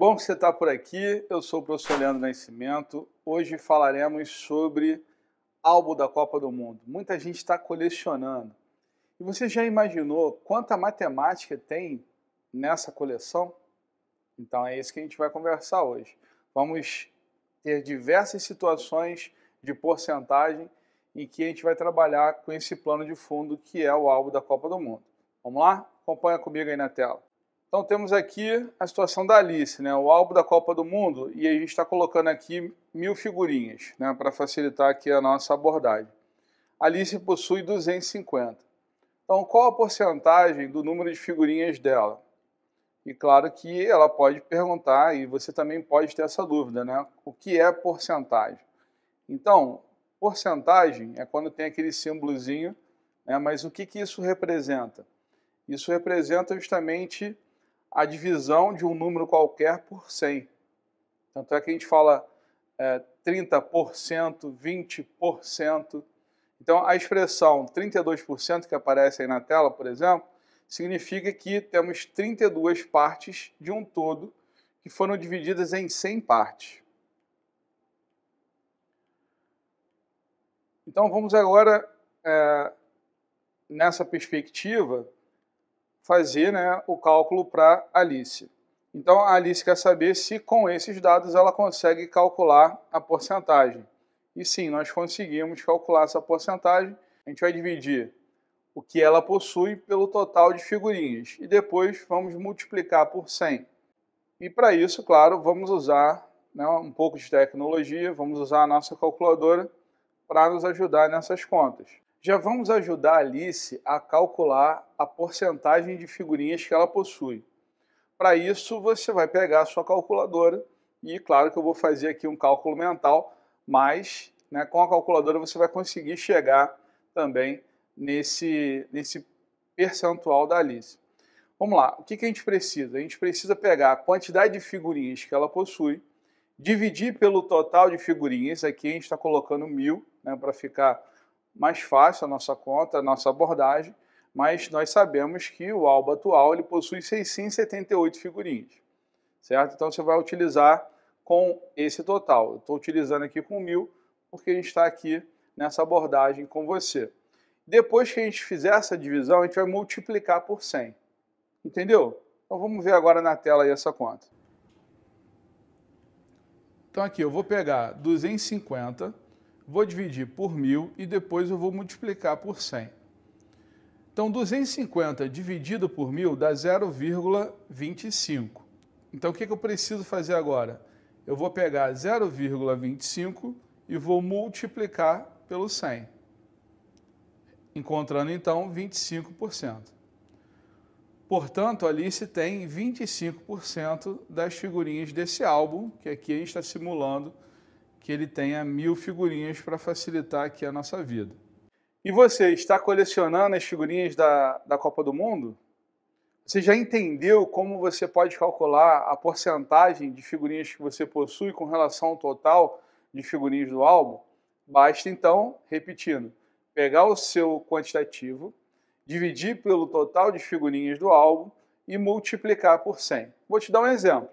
bom que você está por aqui. Eu sou o professor Leandro Nascimento. Hoje falaremos sobre álbum da Copa do Mundo. Muita gente está colecionando. E você já imaginou quanta matemática tem nessa coleção? Então é isso que a gente vai conversar hoje. Vamos ter diversas situações de porcentagem em que a gente vai trabalhar com esse plano de fundo que é o álbum da Copa do Mundo. Vamos lá? Acompanha comigo aí na tela. Então temos aqui a situação da Alice, né? o álbum da Copa do Mundo, e a gente está colocando aqui mil figurinhas né? para facilitar aqui a nossa abordagem. A Alice possui 250. Então qual a porcentagem do número de figurinhas dela? E claro que ela pode perguntar, e você também pode ter essa dúvida, né? o que é porcentagem? Então, porcentagem é quando tem aquele símbolozinho, né? mas o que, que isso representa? Isso representa justamente a divisão de um número qualquer por 100. Tanto é que a gente fala é, 30%, 20%. Então, a expressão 32% que aparece aí na tela, por exemplo, significa que temos 32 partes de um todo que foram divididas em 100 partes. Então, vamos agora, é, nessa perspectiva, fazer né, o cálculo para Alice. Então a Alice quer saber se com esses dados ela consegue calcular a porcentagem. E sim, nós conseguimos calcular essa porcentagem. A gente vai dividir o que ela possui pelo total de figurinhas e depois vamos multiplicar por 100. E para isso, claro, vamos usar né, um pouco de tecnologia, vamos usar a nossa calculadora para nos ajudar nessas contas. Já vamos ajudar a Alice a calcular a porcentagem de figurinhas que ela possui. Para isso, você vai pegar a sua calculadora e, claro, que eu vou fazer aqui um cálculo mental, mas né, com a calculadora você vai conseguir chegar também nesse, nesse percentual da Alice. Vamos lá, o que, que a gente precisa? A gente precisa pegar a quantidade de figurinhas que ela possui, dividir pelo total de figurinhas, aqui a gente está colocando mil, né, para ficar mais fácil a nossa conta, a nossa abordagem, mas nós sabemos que o álbum atual ele possui 678 figurinhas, certo? Então você vai utilizar com esse total. Estou utilizando aqui com mil, porque a gente está aqui nessa abordagem com você. Depois que a gente fizer essa divisão, a gente vai multiplicar por 100. Entendeu? Então vamos ver agora na tela essa conta. Então aqui eu vou pegar 250 vou dividir por 1.000 e depois eu vou multiplicar por 100. Então, 250 dividido por 1.000 dá 0,25. Então, o que, que eu preciso fazer agora? Eu vou pegar 0,25 e vou multiplicar pelo 100, encontrando então 25%. Portanto, ali se tem 25% das figurinhas desse álbum, que aqui a gente está simulando que ele tenha mil figurinhas para facilitar aqui a nossa vida. E você está colecionando as figurinhas da, da Copa do Mundo? Você já entendeu como você pode calcular a porcentagem de figurinhas que você possui com relação ao total de figurinhas do álbum? Basta então, repetindo, pegar o seu quantitativo, dividir pelo total de figurinhas do álbum e multiplicar por 100. Vou te dar um exemplo.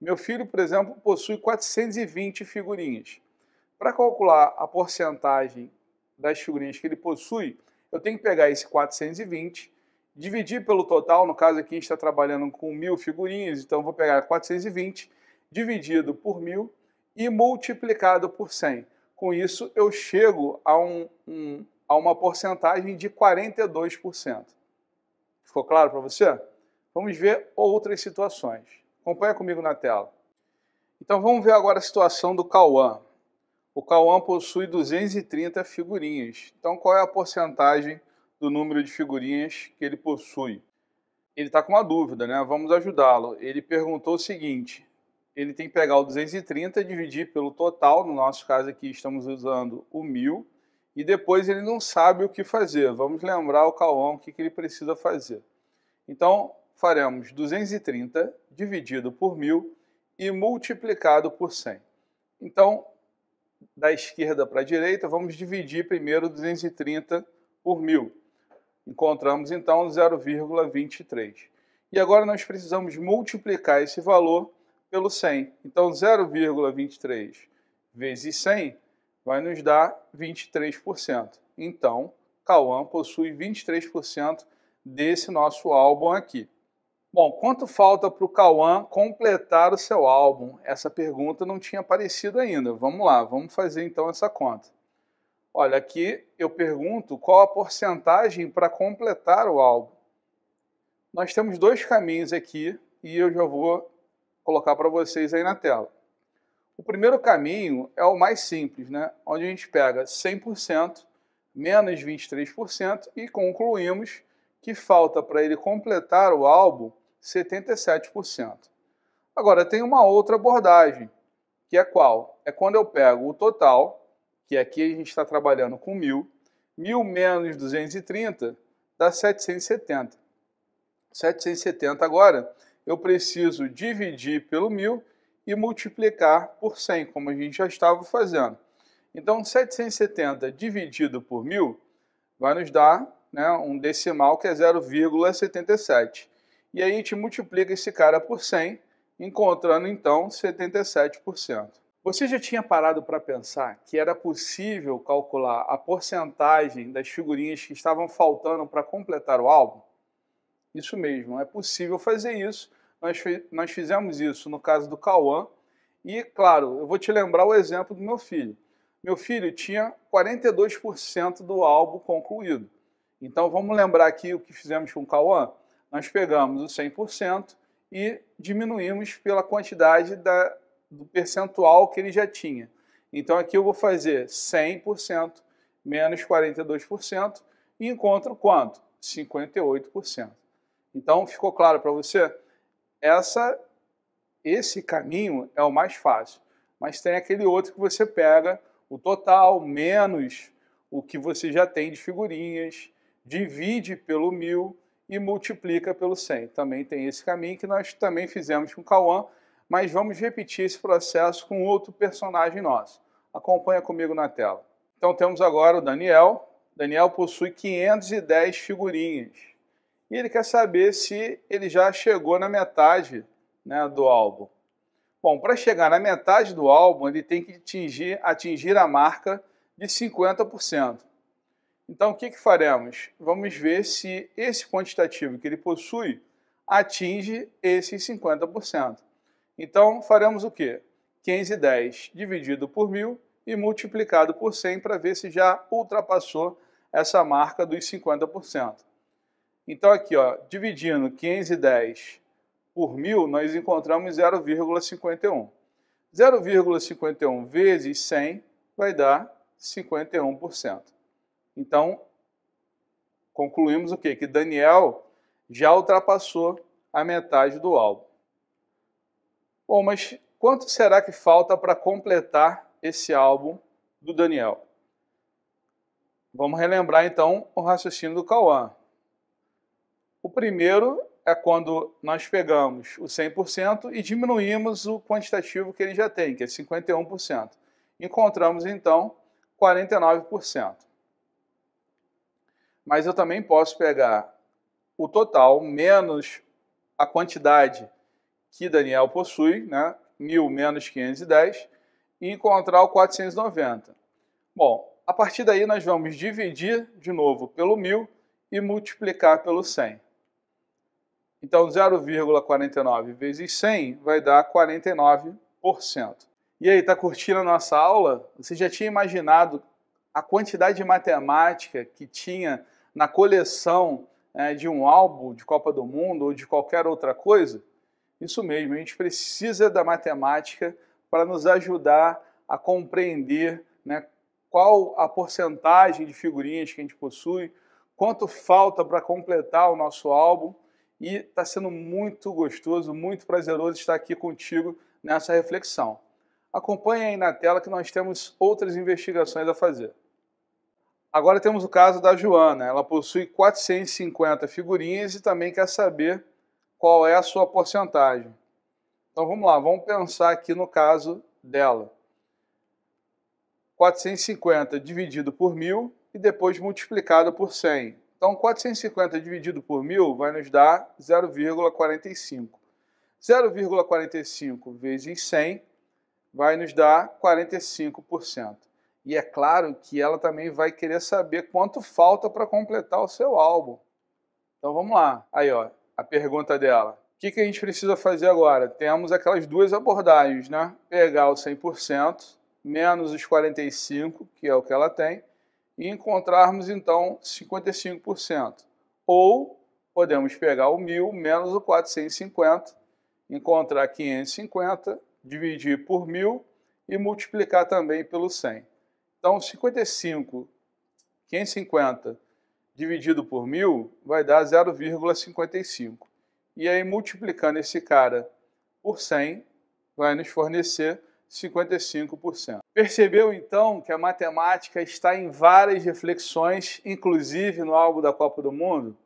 Meu filho, por exemplo, possui 420 figurinhas. Para calcular a porcentagem das figurinhas que ele possui, eu tenho que pegar esse 420, dividir pelo total, no caso aqui a gente está trabalhando com mil figurinhas, então vou pegar 420 dividido por mil e multiplicado por 100. Com isso eu chego a, um, um, a uma porcentagem de 42%. Ficou claro para você? Vamos ver outras situações. Acompanha comigo na tela. Então vamos ver agora a situação do Cauã. O Cauã possui 230 figurinhas. Então qual é a porcentagem do número de figurinhas que ele possui? Ele está com uma dúvida, né? Vamos ajudá-lo. Ele perguntou o seguinte: ele tem que pegar o 230 e dividir pelo total. No nosso caso aqui estamos usando o 1000 e depois ele não sabe o que fazer. Vamos lembrar o Cauã o que, que ele precisa fazer. Então faremos 230 dividido por 1.000 e multiplicado por 100. Então, da esquerda para a direita, vamos dividir primeiro 230 por 1.000. Encontramos, então, 0,23. E agora nós precisamos multiplicar esse valor pelo 100. Então, 0,23 vezes 100 vai nos dar 23%. Então, Cauã possui 23% desse nosso álbum aqui. Bom, quanto falta para o Cauã completar o seu álbum? Essa pergunta não tinha aparecido ainda. Vamos lá, vamos fazer então essa conta. Olha, aqui eu pergunto qual a porcentagem para completar o álbum. Nós temos dois caminhos aqui e eu já vou colocar para vocês aí na tela. O primeiro caminho é o mais simples, né? onde a gente pega 100% menos 23% e concluímos que falta para ele completar o álbum 77%. Agora, tem uma outra abordagem, que é qual? É quando eu pego o total, que aqui a gente está trabalhando com 1.000, 1.000 menos 230 dá 770. 770 agora, eu preciso dividir pelo 1.000 e multiplicar por 100, como a gente já estava fazendo. Então, 770 dividido por 1.000 vai nos dar né, um decimal que é 0,77. E aí a gente multiplica esse cara por 100, encontrando então 77%. Você já tinha parado para pensar que era possível calcular a porcentagem das figurinhas que estavam faltando para completar o álbum? Isso mesmo, é possível fazer isso. Nós, nós fizemos isso no caso do Cauã. E, claro, eu vou te lembrar o exemplo do meu filho. Meu filho tinha 42% do álbum concluído. Então vamos lembrar aqui o que fizemos com o Cauã? Nós pegamos o 100% e diminuímos pela quantidade da, do percentual que ele já tinha. Então aqui eu vou fazer 100% menos 42% e encontro quanto? 58%. Então ficou claro para você? Essa, esse caminho é o mais fácil, mas tem aquele outro que você pega o total menos o que você já tem de figurinhas, divide pelo mil e multiplica pelo 100. Também tem esse caminho que nós também fizemos com Cauã, mas vamos repetir esse processo com outro personagem nosso. Acompanha comigo na tela. Então temos agora o Daniel. Daniel possui 510 figurinhas. E ele quer saber se ele já chegou na metade né, do álbum. Bom, para chegar na metade do álbum, ele tem que atingir, atingir a marca de 50%. Então, o que, que faremos? Vamos ver se esse quantitativo que ele possui atinge esses 50%. Então, faremos o quê? 1510 dividido por 1.000 e multiplicado por 100 para ver se já ultrapassou essa marca dos 50%. Então, aqui, ó, dividindo 510 por 1.000, nós encontramos 0,51. 0,51 vezes 100 vai dar 51%. Então, concluímos o quê? Que Daniel já ultrapassou a metade do álbum. Bom, mas quanto será que falta para completar esse álbum do Daniel? Vamos relembrar então o raciocínio do Cauã. O primeiro é quando nós pegamos o 100% e diminuímos o quantitativo que ele já tem, que é 51%. Encontramos então 49% mas eu também posso pegar o total menos a quantidade que Daniel possui, né? 1.000 menos 510, e encontrar o 490. Bom, a partir daí nós vamos dividir de novo pelo 1.000 e multiplicar pelo 100. Então 0,49 vezes 100 vai dar 49%. E aí, está curtindo a nossa aula? Você já tinha imaginado a quantidade de matemática que tinha na coleção é, de um álbum de Copa do Mundo ou de qualquer outra coisa? Isso mesmo, a gente precisa da matemática para nos ajudar a compreender né, qual a porcentagem de figurinhas que a gente possui, quanto falta para completar o nosso álbum. E está sendo muito gostoso, muito prazeroso estar aqui contigo nessa reflexão. Acompanhe aí na tela que nós temos outras investigações a fazer. Agora temos o caso da Joana. Ela possui 450 figurinhas e também quer saber qual é a sua porcentagem. Então vamos lá, vamos pensar aqui no caso dela. 450 dividido por 1.000 e depois multiplicado por 100. Então 450 dividido por 1.000 vai nos dar 0,45. 0,45 vezes 100 vai nos dar 45%. E é claro que ela também vai querer saber quanto falta para completar o seu álbum. Então vamos lá. Aí, ó, a pergunta dela. O que, que a gente precisa fazer agora? Temos aquelas duas abordagens, né? Pegar o 100%, menos os 45%, que é o que ela tem, e encontrarmos, então, 55%. Ou podemos pegar o 1.000 menos o 450, encontrar 550, dividir por 1.000 e multiplicar também pelo 100. Então, 55, 550 dividido por 1.000 vai dar 0,55. E aí, multiplicando esse cara por 100, vai nos fornecer 55%. Percebeu então que a matemática está em várias reflexões, inclusive no álbum da Copa do Mundo?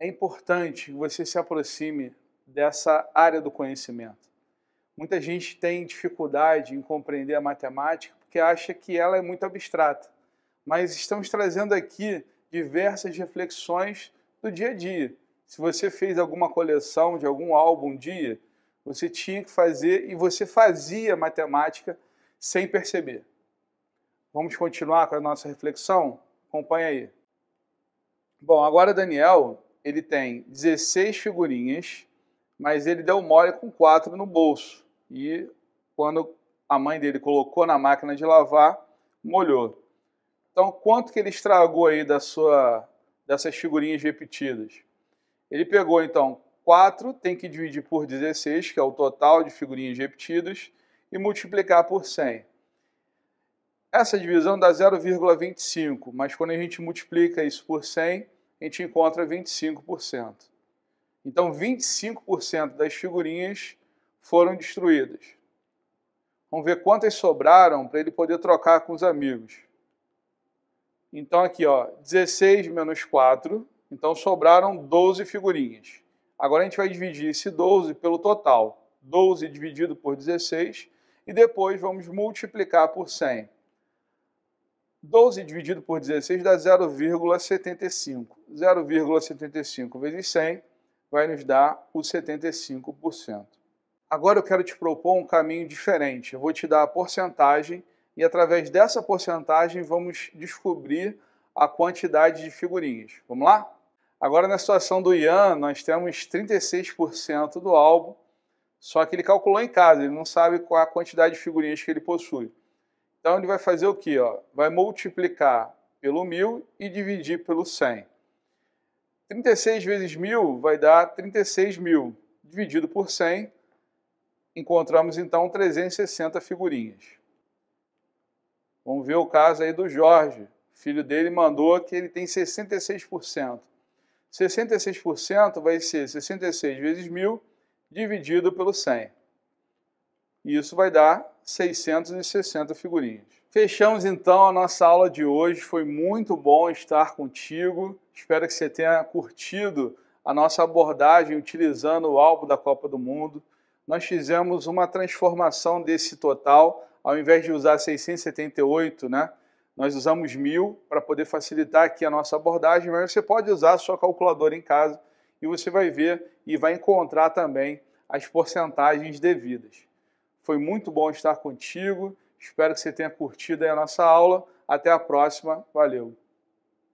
É importante que você se aproxime dessa área do conhecimento. Muita gente tem dificuldade em compreender a matemática que acha que ela é muito abstrata. Mas estamos trazendo aqui diversas reflexões do dia a dia. Se você fez alguma coleção de algum álbum um dia, você tinha que fazer e você fazia matemática sem perceber. Vamos continuar com a nossa reflexão? Acompanha aí. Bom, agora Daniel, ele tem 16 figurinhas, mas ele deu mole com 4 no bolso. E quando a mãe dele colocou na máquina de lavar, molhou. Então, quanto que ele estragou aí da sua, dessas figurinhas repetidas? Ele pegou, então, 4, tem que dividir por 16, que é o total de figurinhas repetidas, e multiplicar por 100. Essa divisão dá 0,25, mas quando a gente multiplica isso por 100, a gente encontra 25%. Então, 25% das figurinhas foram destruídas. Vamos ver quantas sobraram para ele poder trocar com os amigos. Então aqui, ó, 16 menos 4, então sobraram 12 figurinhas. Agora a gente vai dividir esse 12 pelo total. 12 dividido por 16 e depois vamos multiplicar por 100. 12 dividido por 16 dá 0,75. 0,75 vezes 100 vai nos dar o 75%. Agora eu quero te propor um caminho diferente. Eu vou te dar a porcentagem e através dessa porcentagem vamos descobrir a quantidade de figurinhas. Vamos lá? Agora na situação do Ian, nós temos 36% do álbum, só que ele calculou em casa, ele não sabe qual é a quantidade de figurinhas que ele possui. Então ele vai fazer o que? Vai multiplicar pelo 1.000 e dividir pelo 100. 36 vezes 1.000 vai dar 36 mil, dividido por 100 encontramos então 360 figurinhas. Vamos ver o caso aí do Jorge. filho dele mandou que ele tem 66%. 66% vai ser 66 vezes 1000 dividido pelo 100. isso vai dar 660 figurinhas. Fechamos então a nossa aula de hoje. Foi muito bom estar contigo. Espero que você tenha curtido a nossa abordagem utilizando o álbum da Copa do Mundo nós fizemos uma transformação desse total, ao invés de usar 678, né? Nós usamos mil para poder facilitar aqui a nossa abordagem, mas você pode usar a sua calculadora em casa e você vai ver e vai encontrar também as porcentagens devidas. Foi muito bom estar contigo, espero que você tenha curtido a nossa aula. Até a próxima, valeu!